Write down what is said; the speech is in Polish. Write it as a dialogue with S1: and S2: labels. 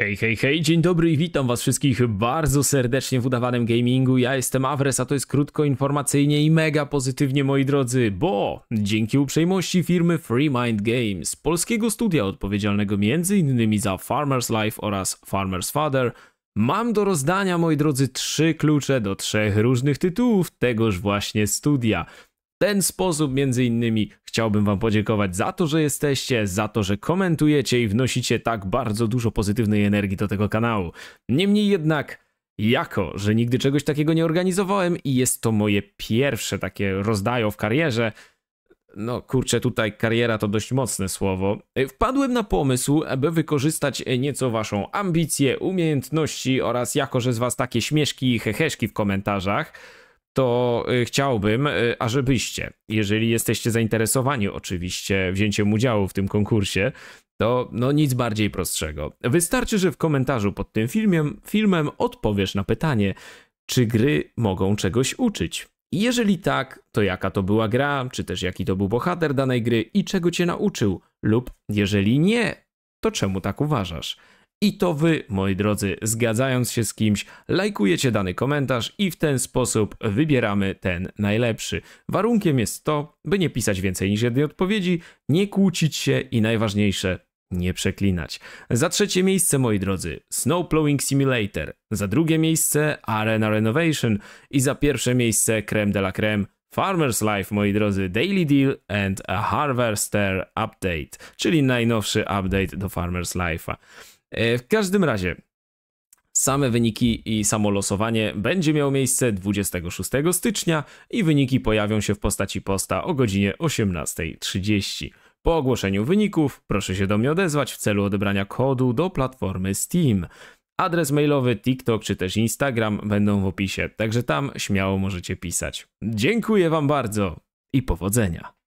S1: Hej, hej, hej, dzień dobry i witam was wszystkich bardzo serdecznie w udawanym gamingu. Ja jestem Avres, a to jest krótko informacyjnie i mega pozytywnie moi drodzy, bo dzięki uprzejmości firmy Free Mind Games, polskiego studia odpowiedzialnego m.in. za Farmer's Life oraz Farmer's Father, mam do rozdania moi drodzy trzy klucze do trzech różnych tytułów tegoż właśnie studia ten sposób między innymi chciałbym wam podziękować za to, że jesteście, za to, że komentujecie i wnosicie tak bardzo dużo pozytywnej energii do tego kanału. Niemniej jednak... Jako, że nigdy czegoś takiego nie organizowałem i jest to moje pierwsze takie rozdajo w karierze, no kurczę, tutaj kariera to dość mocne słowo, wpadłem na pomysł, aby wykorzystać nieco waszą ambicję, umiejętności oraz jako, że z was takie śmieszki i heheszki w komentarzach, to y, chciałbym, y, ażebyście, jeżeli jesteście zainteresowani oczywiście wzięciem udziału w tym konkursie, to no nic bardziej prostszego. Wystarczy, że w komentarzu pod tym filmem, filmem odpowiesz na pytanie, czy gry mogą czegoś uczyć. jeżeli tak, to jaka to była gra, czy też jaki to był bohater danej gry i czego cię nauczył, lub jeżeli nie, to czemu tak uważasz. I to wy, moi drodzy, zgadzając się z kimś, lajkujecie dany komentarz i w ten sposób wybieramy ten najlepszy. Warunkiem jest to, by nie pisać więcej niż jednej odpowiedzi, nie kłócić się i najważniejsze, nie przeklinać. Za trzecie miejsce, moi drodzy, Snowplowing Simulator. Za drugie miejsce, Arena Renovation. I za pierwsze miejsce, Creme de la Creme, Farmer's Life, moi drodzy, Daily Deal and a Harvester Update, czyli najnowszy update do Farmer's Life'a. E, w każdym razie, same wyniki i samo losowanie będzie miało miejsce 26 stycznia i wyniki pojawią się w postaci posta o godzinie 18.30. Po ogłoszeniu wyników proszę się do mnie odezwać w celu odebrania kodu do platformy Steam. Adres mailowy, TikTok czy też Instagram będą w opisie, także tam śmiało możecie pisać. Dziękuję Wam bardzo i powodzenia.